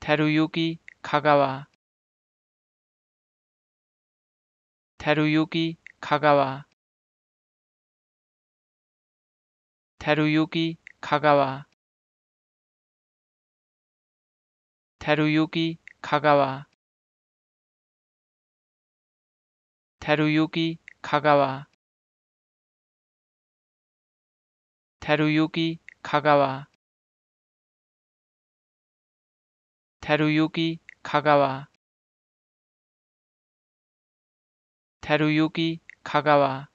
Teruyuki Kagawa Teruyuki Kagawa Teruyuki Kagawa Teruyuki Kagawa Teruyuki Kagawa Teruyuki Kagawa Teruyuki Kagawa. Teruyuki Kagawa